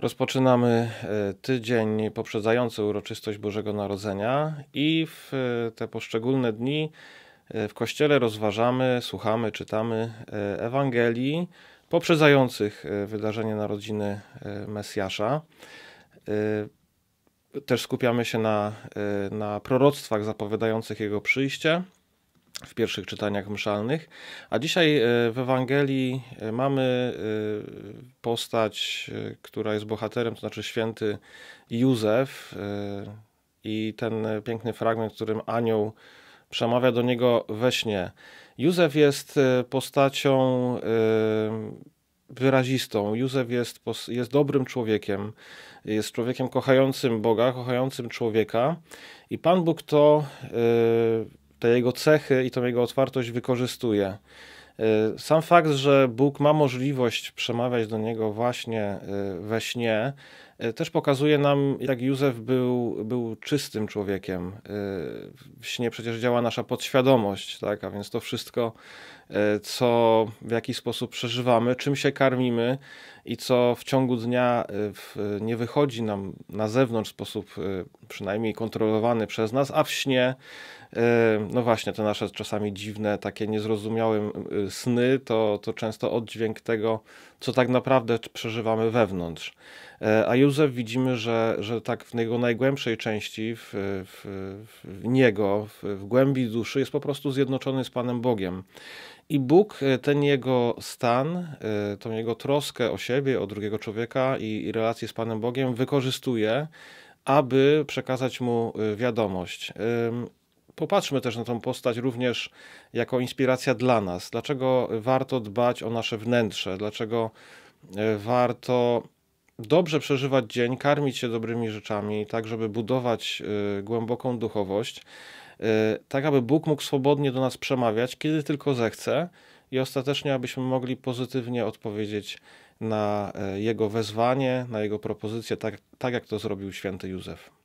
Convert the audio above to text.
Rozpoczynamy e, tydzień poprzedzający uroczystość Bożego Narodzenia i w e, te poszczególne dni e, w kościele rozważamy, słuchamy, czytamy Ewangelii poprzedzających wydarzenie narodziny Mesjasza. Też skupiamy się na, na proroctwach zapowiadających jego przyjście w pierwszych czytaniach mszalnych. A dzisiaj e, w Ewangelii e, mamy e, postać, która jest bohaterem, to znaczy święty Józef i ten piękny fragment, w którym anioł przemawia do niego we śnie. Józef jest postacią wyrazistą. Józef jest, jest dobrym człowiekiem, jest człowiekiem kochającym Boga, kochającym człowieka i Pan Bóg to te jego cechy i tą jego otwartość wykorzystuje. E, sam fakt, że Bóg ma możliwość przemawiać do niego właśnie e, we śnie, e, też pokazuje nam, jak Józef był, był czystym człowiekiem. W śnie przecież działa nasza podświadomość, tak? a więc to wszystko, co w jaki sposób przeżywamy, czym się karmimy, i co w ciągu dnia y, nie wychodzi nam na zewnątrz w sposób y, przynajmniej kontrolowany przez nas, a w śnie, y, no właśnie, te nasze czasami dziwne, takie niezrozumiałe sny, to, to często oddźwięk tego, co tak naprawdę przeżywamy wewnątrz. A Józef widzimy, że, że tak w jego najgłębszej części, w, w, w niego, w, w głębi duszy jest po prostu zjednoczony z Panem Bogiem. I Bóg e, ten jego stan, e, tą jego troskę o siebie, o drugiego człowieka i, i relacje z Panem Bogiem wykorzystuje, aby przekazać mu e, wiadomość. Popatrzmy też na tą postać również jako inspiracja dla nas. Dlaczego warto dbać o nasze wnętrze? Dlaczego warto dobrze przeżywać dzień, karmić się dobrymi rzeczami, tak żeby budować y, głęboką duchowość, y, tak aby Bóg mógł swobodnie do nas przemawiać, kiedy tylko zechce i ostatecznie abyśmy mogli pozytywnie odpowiedzieć na y, Jego wezwanie, na Jego propozycję, tak, tak jak to zrobił święty Józef.